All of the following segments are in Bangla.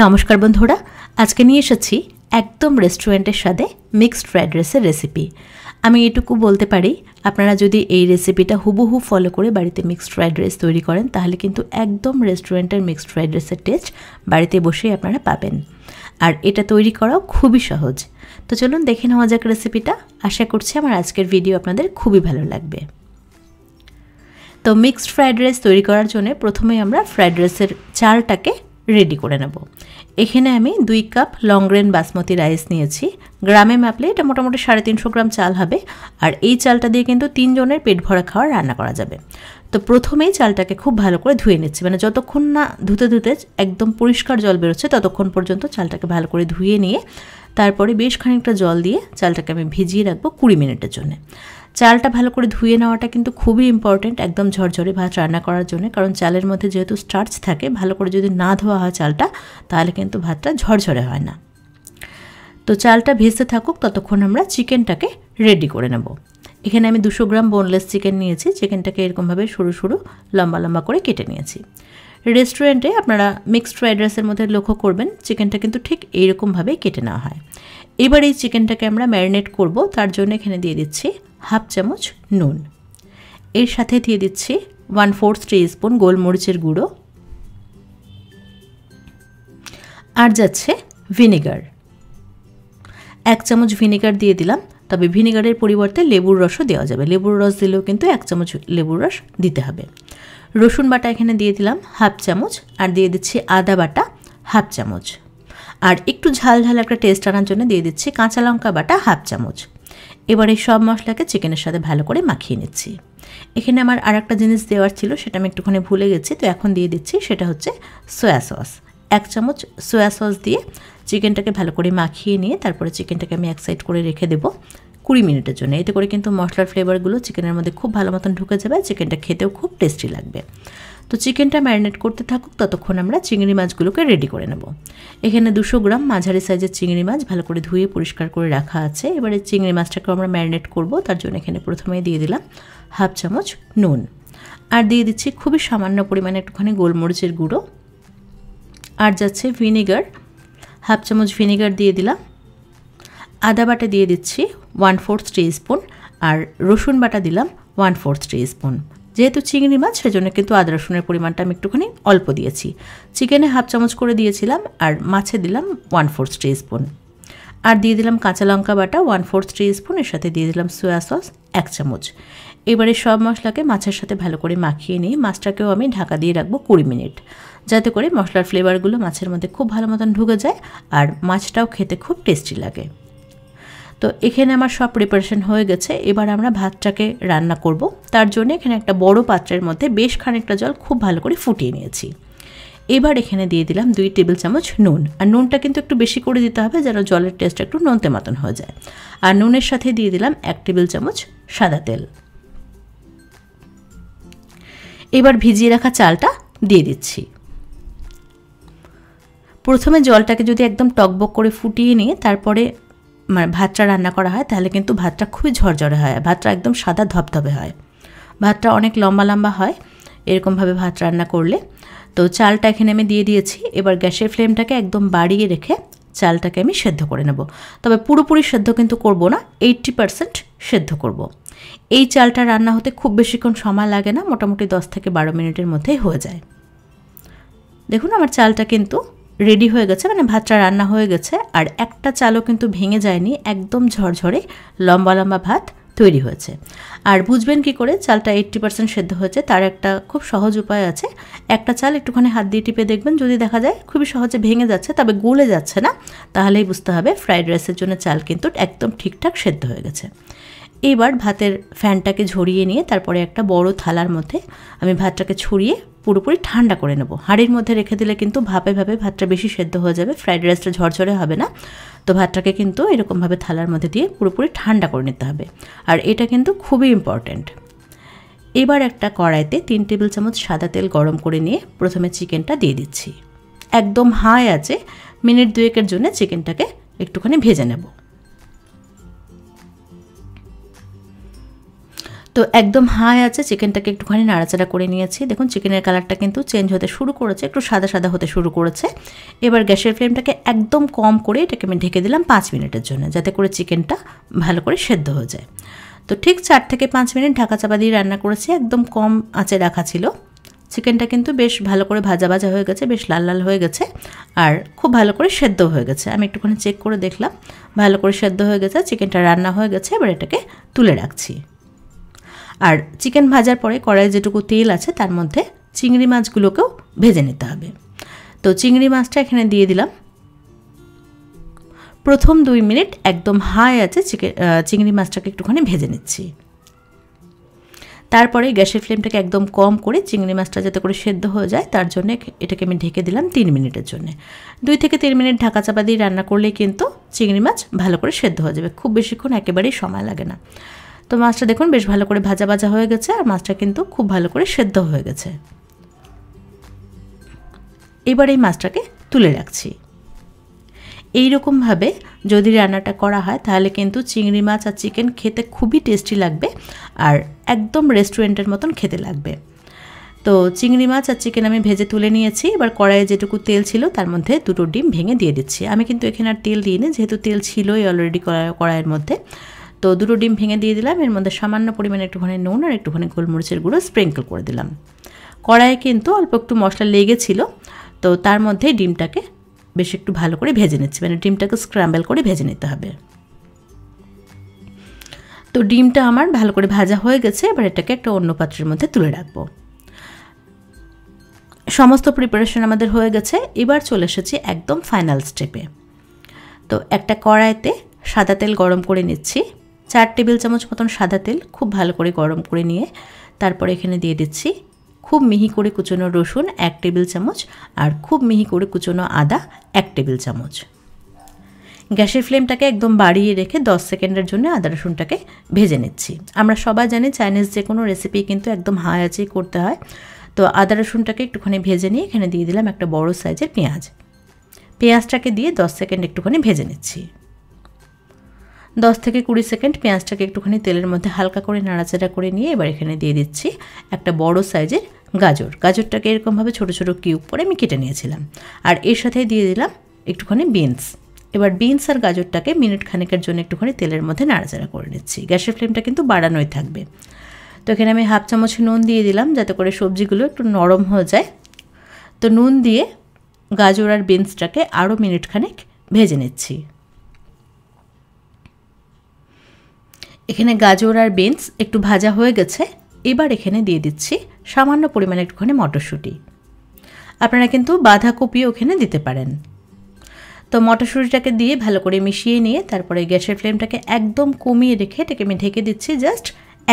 নমস্কার বন্ধুরা আজকে নিয়ে এসেছি একদম রেস্টুরেন্টের সাথে মিক্সড ফ্রাইড রাইসের রেসিপি আমি এটুকু বলতে পারি আপনারা যদি এই রেসিপিটা হুবহু ফলো করে বাড়িতে মিক্সড ফ্রাইড রাইস তৈরি করেন তাহলে কিন্তু একদম রেস্টুরেন্টের মিক্সড ফ্রাইড রাইসের টেস্ট বাড়িতে বসেই আপনারা পাবেন আর এটা তৈরি করাও খুবই সহজ তো চলুন দেখে নেওয়া যাক রেসিপিটা আশা করছি আমার আজকের ভিডিও আপনাদের খুবই ভালো লাগবে তো মিক্সড ফ্রাইড রাইস তৈরি করার জন্য প্রথমেই আমরা ফ্রাইড রাইসের চালটাকে রেডি করে নেব এখানে আমি দুই cup long grain basmati rice নিয়েছি গ্রামে মাপলে এটা মোটামুটি সাড়ে তিনশো গ্রাম চাল হবে আর এই চালটা দিয়ে কিন্তু তিনজনের পেট ভরা খাওয়ার রান্না করা যাবে তো প্রথমেই চালটাকে খুব ভালো করে ধুয়ে নিচ্ছি মানে যতক্ষণ না ধুতে ধুতে একদম পরিষ্কার জল বেরোচ্ছে ততক্ষণ পর্যন্ত চালটাকে ভালো করে ধুয়ে নিয়ে তারপরে বেশ খানিকটা জল দিয়ে চালটাকে আমি ভিজিয়ে রাখবো কুড়ি মিনিটের জন্য চালটা ভালো করে ধুয়ে নেওয়াটা কিন্তু খুবই ইম্পর্টেন্ট একদম ঝরঝরে ভাত রান্না করার জন্য কারণ চালের মধ্যে যেহেতু স্টার্চ থাকে ভালো করে যদি না ধোয়া হয় চালটা তাহলে কিন্তু ভাতটা ঝরঝরে হয় না তো চালটা ভেসে থাকুক ততক্ষণ আমরা চিকেনটাকে রেডি করে নেব এখানে আমি দুশো গ্রাম বোনলেস চিকেন নিয়েছি চিকেনটাকে এরকমভাবে সরু সরু লম্বা লম্বা করে কেটে নিয়েছি রেস্টুরেন্টে আপনারা মিক্সড ফ্রাইড রাইসের মধ্যে লক্ষ্য করবেন চিকেনটা কিন্তু ঠিক এইরকমভাবেই কেটে নেওয়া হয় এবার এই চিকেনটাকে আমরা ম্যারিনেট করব তার জন্য এখানে দিয়ে দিচ্ছি হাফ চামচ নুন এর সাথে দিয়ে দিচ্ছি ওয়ান ফোর্থ টি স্পুন গোলমরিচের গুঁড়ো আর যাচ্ছে ভিনেগার এক চামচ ভিনেগার দিয়ে দিলাম তবে ভিনেগারের পরিবর্তে লেবুর রসও দেওয়া যাবে লেবুর রস দিলেও কিন্তু এক চামচ লেবুর রস দিতে হবে রসুন বাটা এখানে দিয়ে দিলাম হাফ চামচ আর দিয়ে দিচ্ছি আদা বাটা হাফ চামচ আর একটু ঝাল ঝাল একটা টেস্ট আনার জন্য দিয়ে দিচ্ছি কাঁচা লঙ্কা বাটা হাফ চামচ এবার এই সব মশলাকে চিকেনের সাথে ভালো করে মাখিয়ে নিচ্ছি এখানে আমার আর একটা জিনিস দেওয়ার ছিল সেটা আমি একটুখানি ভুলে গেছি তো এখন দিয়ে দিচ্ছি সেটা হচ্ছে সয়া সস এক চামচ সয়া সস দিয়ে চিকেনটাকে ভালো করে মাখিয়ে নিয়ে তারপরে চিকেনটাকে আমি এক সাইড করে রেখে দেবো কুড়ি মিনিটের জন্য এতে করে কিন্তু মশলার ফ্লেভারগুলো চিকেনের মধ্যে খুব ভালো মতন ঢুকে যাবে চিকেনটা খেতেও খুব টেস্টি লাগবে তো চিকেনটা ম্যারিনেট করতে থাকুক ততক্ষণ আমরা চিংড়ি মাছগুলোকে রেডি করে নেব এখানে দুশো গ্রাম মাঝারি সাইজের চিংড়ি মাছ ভালো করে ধুয়ে পরিষ্কার করে রাখা আছে এবারে চিংড়ি মাছটাকে আমরা ম্যারিনেট করব তার জন্য এখানে প্রথমে দিয়ে দিলাম হাফ চামচ নুন আর দিয়ে দিচ্ছি খুবই সামান্য পরিমাণে একটুখানি গোলমরিচের গুঁড়ো আর যাচ্ছে ভিনেগার হাফ চামচ ভিনেগার দিয়ে দিলাম আদা বাটা দিয়ে দিচ্ছি ওয়ান ফোর্থ স্পুন আর রসুন বাটা দিলাম ওয়ান ফোর্থ স্পুন যেহেতু চিংড়ি মাছ সেজন্য কিন্তু আদা রসুনের পরিমাণটা আমি একটুখানি অল্প দিয়েছি চিকেনে হাফ চামচ করে দিয়েছিলাম আর মাছে দিলাম ওয়ান ফোর্থ টি স্পুন আর দিয়ে দিলাম কাঁচা লঙ্কা বাটা ওয়ান ফোর্থ টি স্পুন এর সাথে দিয়ে দিলাম সোয়া সস এক চামচ এবারে সব মশলাকে মাছের সাথে ভালো করে মাখিয়ে নিয়ে মাছটাকেও আমি ঢাকা দিয়ে রাখবো কুড়ি মিনিট যাতে করে মশলার ফ্লেভারগুলো মাছের মধ্যে খুব ভালো মতন ঢুকে যায় আর মাছটাও খেতে খুব টেস্টি লাগে তো এখানে আমার সব প্রিপারেশন হয়ে গেছে এবার আমরা ভাতটাকে রান্না করব তার জন্য এখানে একটা বড় পাত্রের মধ্যে বেশ খানিকটা জল খুব ভালো করে ফুটিয়ে নিয়েছি এবার এখানে দিয়ে দিলাম দুই টেবিল চামচ নুন আর নুনটা কিন্তু একটু বেশি করে দিতে হবে যেন জলের টেস্টটা একটু নুনতে মতন হয়ে যায় আর নুনের সাথে দিয়ে দিলাম এক টেবিল চামচ সাদা তেল এবার ভিজিয়ে রাখা চালটা দিয়ে দিচ্ছি প্রথমে জলটাকে যদি একদম টকবক করে ফুটিয়ে নিয়ে তারপরে মানে ভাতটা রান্না করা হয় তাহলে কিন্তু ভাতটা খুবই ঝরঝরে হয় ভাতটা একদম সাদা ধপধপে হয় ভাতটা অনেক লম্বা লম্বা হয় এরকমভাবে ভাত রান্না করলে তো চালটা এখানে আমি দিয়ে দিয়েছি এবার গ্যাসের ফ্লেমটাকে একদম বাড়িয়ে রেখে চালটাকে আমি সেদ্ধ করে নেব তবে পুরোপুরি সেদ্ধ কিন্তু করব না এইট্টি পারসেন্ট সেদ্ধ করব। এই চালটা রান্না হতে খুব বেশিক্ষণ সময় লাগে না মোটামুটি দশ থেকে বারো মিনিটের মধ্যেই হয়ে যায় দেখুন আমার চালটা কিন্তু রেডি হয়ে গেছে মানে ভাতটা রান্না হয়ে গেছে আর একটা চালও কিন্তু ভেঙে যায়নি একদম ঝরঝরে লম্বা লম্বা ভাত তৈরি হয়েছে আর বুঝবেন কি করে চালটা এইট্টি পার্সেন্ট সেদ্ধ হয়েছে তার একটা খুব সহজ উপায় আছে একটা চাল একটুখানি হাত দিয়ে টিপে দেখবেন যদি দেখা যায় খুবই সহজে ভেঙে যাচ্ছে তবে গলে যাচ্ছে না তাহলেই বুঝতে হবে ফ্রাইড রাইসের জন্য চাল কিন্তু একদম ঠিকঠাক সেদ্ধ হয়ে গেছে এবার ভাতের ফ্যানটাকে ঝরিয়ে নিয়ে তারপরে একটা বড় থালার মধ্যে আমি ভাতটাকে ছড়িয়ে পুরোপুরি ঠান্ডা করে নেব হাঁড়ির মধ্যে রেখে দিলে কিন্তু ভাপে ভাপে ভাতটা বেশি সেদ্ধ হয়ে যাবে ফ্রাইড রাইসটা ঝরঝরে হবে না তো ভাতটাকে কিন্তু এরকমভাবে থালার মধ্যে দিয়ে পুরোপুরি ঠান্ডা করে নিতে হবে আর এটা কিন্তু খুবই ইম্পর্ট্যান্ট এবার একটা কড়াইতে তিন টেবিল চামচ সাদা তেল গরম করে নিয়ে প্রথমে চিকেনটা দিয়ে দিচ্ছি একদম হাই আছে মিনিট দুয়েকের জন্য চিকেনটাকে একটুখানি ভেজে নেবো তো একদম হাই আছে চিকেনটাকে একটুখানি নাড়াচাড়া করে নিয়েছি দেখুন চিকেনের কালারটা কিন্তু চেঞ্জ হতে শুরু করেছে একটু সাদা সাদা হতে শুরু করেছে এবার গ্যাসের ফ্লেমটাকে একদম কম করে এটাকে আমি ঢেকে দিলাম পাঁচ মিনিটের জন্য যাতে করে চিকেনটা ভালো করে সেদ্ধ হয়ে যায় তো ঠিক চার থেকে পাঁচ মিনিট ঢাকা চাপা দিয়ে রান্না করেছি একদম কম আঁচে রাখা ছিল চিকেনটা কিন্তু বেশ ভালো করে ভাজা ভাজা হয়ে গেছে বেশ লাল লাল হয়ে গেছে আর খুব ভালো করে সেদ্ধ হয়ে গেছে আমি একটুখানি চেক করে দেখলাম ভালো করে সেদ্ধ হয়ে গেছে চিকেনটা রান্না হয়ে গেছে এবার এটাকে তুলে রাখছি আর চিকেন ভাজার পরে কড়াইয়ে যেটুকু তেল আছে তার মধ্যে চিংড়ি মাছগুলোকেও ভেজে নিতে হবে তো চিংড়ি মাছটা এখানে দিয়ে দিলাম প্রথম দুই মিনিট একদম হাই আছে চিকেন চিংড়ি মাছটাকে একটুখানি ভেজে নিচ্ছি তারপরে গ্যাসের ফ্লেমটাকে একদম কম করে চিংড়ি মাছটা যাতে করে সেদ্ধ হয়ে যায় তার জন্য এটাকে আমি ঢেকে দিলাম তিন মিনিটের জন্য দুই থেকে তিন মিনিট ঢাকা চাপা দিয়ে রান্না করলে কিন্তু চিংড়ি মাছ ভালো করে সেদ্ধ হয়ে যাবে খুব বেশিক্ষণ একেবারেই সময় লাগে না তো মাছটা দেখুন বেশ ভালো করে ভাজা ভাজা হয়ে গেছে আর মাছটা কিন্তু খুব ভালো করে সেদ্ধ হয়ে গেছে এবার এই মাছটাকে তুলে রাখছি এই রকমভাবে যদি রান্নাটা করা হয় তাহলে কিন্তু চিংড়ি মাছ আর চিকেন খেতে খুবই টেস্টি লাগবে আর একদম রেস্টুরেন্টের মতন খেতে লাগবে তো চিংড়ি মাছ আর চিকেন আমি ভেজে তুলে নিয়েছি এবার কড়াইয়ে যেটুকু তেল ছিল তার মধ্যে দুটো ডিম ভেঙে দিয়ে দিচ্ছি আমি কিন্তু এখানে আর তেল দিইনি যেহেতু তেল ছিলই অলরেডি কড়াইয়ের মধ্যে তো দুটো ডিম ভেঙে দিয়ে দিলাম এর মধ্যে সামান্য পরিমাণে একটুখানি নুন আর একটুখানি গোলমরিচের গুঁড়ো স্প্রিঙ্কল করে দিলাম কড়াইয়ে কিন্তু অল্প একটু মশলা লেগেছিল তো তার মধ্যে ডিমটাকে বেশ একটু ভালো করে ভেজে নিচ্ছি মানে ডিমটাকে স্ক্র্যাম্বল করে ভেজে নিতে হবে তো ডিমটা আমার ভালো করে ভাজা হয়ে গেছে এবার এটাকে একটা অন্য পাত্রের মধ্যে তুলে রাখবো সমস্ত প্রিপারেশন আমাদের হয়ে গেছে এবার চলে এসেছি একদম ফাইনাল স্টেপে তো একটা কড়াইতে সাদা তেল গরম করে নিচ্ছি চার টেবিল চামচ মতন সাদা তেল খুব ভালো করে গরম করে নিয়ে তারপর এখানে দিয়ে দিচ্ছি খুব মিহি করে কুচোনো রসুন এক টেবিল চামচ আর খুব মিহি করে কুচোনো আদা এক টেবিল চামচ গ্যাসের ফ্লেমটাকে একদম বাড়িয়ে রেখে 10 সেকেন্ডের জন্য আদা রসুনটাকে ভেজে নিচ্ছি আমরা সবাই জানি চাইনিজ যে কোনো রেসিপি কিন্তু একদম হাই আঁচেই করতে হয় তো আদা রসুনটাকে একটুখানি ভেজে নিয়ে এখানে দিয়ে দিলাম একটা বড় সাইজের পেঁয়াজ পেঁয়াজটাকে দিয়ে 10 সেকেন্ড একটুখানি ভেজে নিচ্ছি দশ থেকে কুড়ি সেকেন্ড পেঁয়াজটাকে একটুখানি তেলের মধ্যে হালকা করে নাড়াচাড়া করে নিয়ে এবার এখানে দিয়ে দিচ্ছি একটা বড় সাইজের গাজর গাজরটাকে এরকমভাবে ছোটো ছোটো কিউব করে আমি কেটে নিয়েছিলাম আর এর সাথে দিয়ে দিলাম একটুখানি বিনস এবার বিনস আর গাজরটাকে মিনিট খানেকের জন্য একটুখানি তেলের মধ্যে নাড়াচাড়া করে নিচ্ছি গ্যাসের ফ্লেমটা কিন্তু বাড়ানোই থাকবে তো এখানে আমি হাফ চামচ নুন দিয়ে দিলাম যাতে করে সবজিগুলো একটু নরম হয়ে যায় তো নুন দিয়ে গাজর আর বিনসটাকে আরও মিনিট খানেক ভেজে নিচ্ছি এখানে গাজর আর বিনস একটু ভাজা হয়ে গেছে এবার এখানে দিয়ে দিচ্ছি সামান্য পরিমাণে একটুখানি মটরশুঁটি আপনারা কিন্তু বাঁধাকপিও ওখানে দিতে পারেন তো মটরশুঁটিটাকে দিয়ে ভালো করে মিশিয়ে নিয়ে তারপরে গ্যাসের ফ্লেমটাকে একদম কমিয়ে রেখে এটাকে আমি ঢেকে দিচ্ছি জাস্ট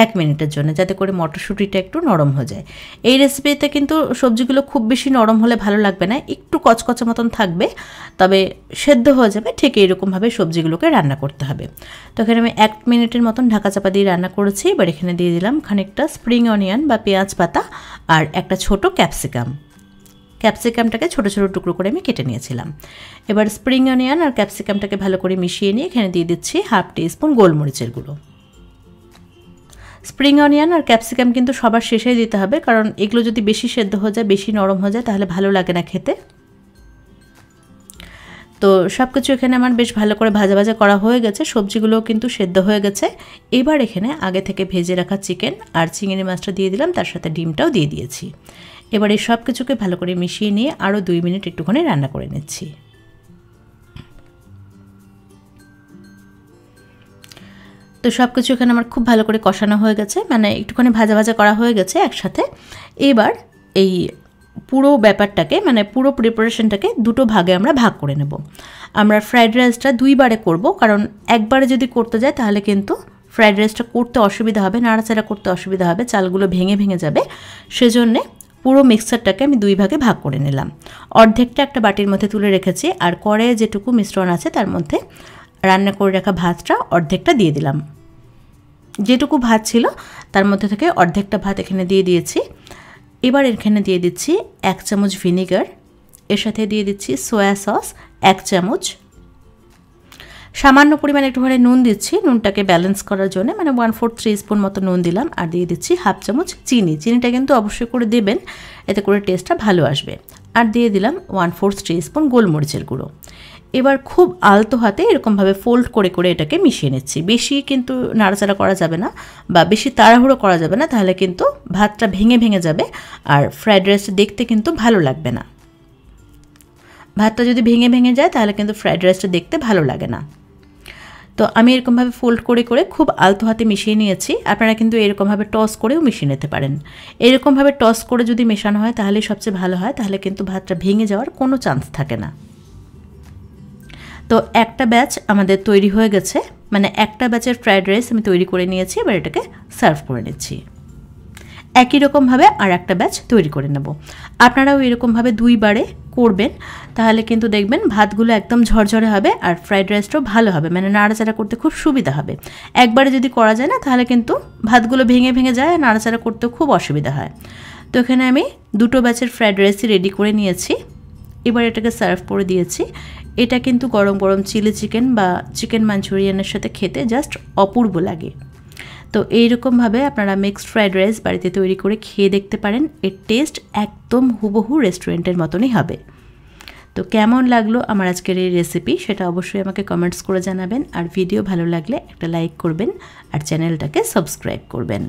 এক মিনিটের জন্য যাতে করে মটরশুঁটিটা একটু নরম হয়ে যায় এই রেসিপিতে কিন্তু সবজিগুলো খুব বেশি নরম হলে ভালো লাগবে না একটু কচকচে মতন থাকবে তবে সেদ্ধ হয়ে যাবে ঠিক এইরকমভাবে সবজিগুলোকে রান্না করতে হবে তো এখানে আমি এক মিনিটের মতন ঢাকা চাপা দিয়ে রান্না করেছি এবার এখানে দিয়ে দিলাম খানিকটা স্প্রিং অনিয়ন বা পেঁয়াজ পাতা আর একটা ছোট ক্যাপসিকাম ক্যাপসিকামটাকে ছোট ছোট টুকরো করে আমি কেটে নিয়েছিলাম এবার স্প্রিং অনিয়ন আর ক্যাপসিকামটাকে ভালো করে মিশিয়ে নিয়ে এখানে দিয়ে দিচ্ছি হাফ টি স্পুন গোলমরিচের গুঁড়ো স্প্রিং অনিয়ন আর ক্যাপসিকাম কিন্তু সবার শেষেই দিতে হবে কারণ এগুলো যদি বেশি সেদ্ধ হয়ে যায় বেশি নরম হয়ে যায় তাহলে ভালো লাগে না খেতে তো সব কিছু এখানে আমার বেশ ভালো করে ভাজা ভাজা করা হয়ে গেছে সবজিগুলোও কিন্তু সেদ্ধ হয়ে গেছে এবার এখানে আগে থেকে ভেজে রাখা চিকেন আর চিংড়ি মাছটা দিয়ে দিলাম তার সাথে ডিমটাও দিয়ে দিয়েছি এবার এই সব কিছুকে ভালো করে মিশিয়ে নিয়ে আরও দুই মিনিট একটুখানি রান্না করে নিচ্ছি তো সব কিছু এখানে আমার খুব ভালো করে কষানো হয়ে গেছে মানে একটুখানি ভাজা ভাজা করা হয়ে গেছে একসাথে এবার এই পুরো ব্যাপারটাকে মানে পুরো প্রিপারেশনটাকে দুটো ভাগে আমরা ভাগ করে নেব আমরা ফ্রায়েড রাইসটা দুইবারে করব কারণ একবারে যদি করতে যায় তাহলে কিন্তু ফ্রায়েড রাইসটা করতে অসুবিধা হবে নাড়াচাড়া করতে অসুবিধা হবে চালগুলো ভেঙে ভেঙে যাবে সেজন্যে পুরো মিক্সারটাকে আমি দুই ভাগে ভাগ করে নিলাম অর্ধেকটা একটা বাটির মধ্যে তুলে রেখেছি আর কড়ে যেটুকু মিশ্রণ আছে তার মধ্যে রান্না করে রাখা ভাতটা অর্ধেকটা দিয়ে দিলাম যেটুকু ভাত ছিল তার মধ্যে থেকে অর্ধেকটা ভাত এখানে দিয়ে দিয়েছি এবার এখানে দিয়ে দিচ্ছি এক চামচ ভিনিগার এর সাথে দিয়ে দিচ্ছি সয়া সস এক চামচ সামান্য পরিমাণে একটুখানি নুন দিচ্ছি নুনটাকে ব্যালেন্স করার জন্য মানে ওয়ান ফোর থ্রি স্পুন মতো নুন দিলাম আর দিয়ে দিচ্ছি হাফ চামচ চিনি চিনিটা কিন্তু অবশ্যই করে দেবেন এতে করে টেস্টটা ভালো আসবে আর দিয়ে দিলাম ওয়ান ফোর থ্রি স্পুন গোলমরিচের গুঁড়ো এবার খুব আলতো হাতে এরকমভাবে ফোল্ড করে করে এটাকে মিশিয়ে নিচ্ছি বেশি কিন্তু নাড়াচাড়া করা যাবে না বা বেশি তাড়াহুড়ো করা যাবে না তাহলে কিন্তু ভাতটা ভেঙে ভেঙে যাবে আর ফ্রায়েড রাইস দেখতে কিন্তু ভালো লাগবে না ভাতটা যদি ভেঙে ভেঙে যায় তাহলে কিন্তু ফ্রায়েড রাইসটা দেখতে ভালো লাগে না তো আমি এরকমভাবে ফোল্ড করে করে খুব আলতো হাতে মিশিয়ে নিয়েছি আপনারা কিন্তু এরকমভাবে টস করেও মিশিয়ে নিতে পারেন এরকমভাবে টস করে যদি মেশানো হয় তাহলে সবচেয়ে ভালো হয় তাহলে কিন্তু ভাতটা ভেঙে যাওয়ার কোনো চান্স থাকে না তো একটা ব্যাচ আমাদের তৈরি হয়ে গেছে মানে একটা ব্যাচের ফ্রায়েড রাইস আমি তৈরি করে নিয়েছি এবার এটাকে সার্ভ করে নিচ্ছি একই রকমভাবে আর একটা ব্যাচ তৈরি করে নেব আপনারাও এরকমভাবে দুইবারে করবেন তাহলে কিন্তু দেখবেন ভাতগুলো একদম ঝরঝরে হবে আর ফ্রাইড রাইসটাও ভালো হবে মানে নাড়াচাড়া করতে খুব সুবিধা হবে একবারে যদি করা যায় না তাহলে কিন্তু ভাতগুলো ভেঙে ভেঙে যায় আর নাড়াচাড়া করতে খুব অসুবিধা হয় তো এখানে আমি দুটো ব্যাচের ফ্রাইড রাইসই রেডি করে নিয়েছি এবার এটাকে সার্ভ করে দিয়েছি এটা কিন্তু গরম গরম চিলি চিকেন বা চিকেন মাঞ্চুরিয়ানের সাথে খেতে জাস্ট অপূর্ব লাগে তো এইরকমভাবে আপনারা মিক্সড ফ্রাইড রাইস বাড়িতে তৈরি করে খেয়ে দেখতে পারেন এর টেস্ট একদম হুবহু রেস্টুরেন্টের মতনই হবে তো কেমন লাগলো আমার আজকের এই রেসিপি সেটা অবশ্যই আমাকে কমেন্টস করে জানাবেন আর ভিডিও ভালো লাগলে একটা লাইক করবেন আর চ্যানেলটাকে সাবস্ক্রাইব করবেন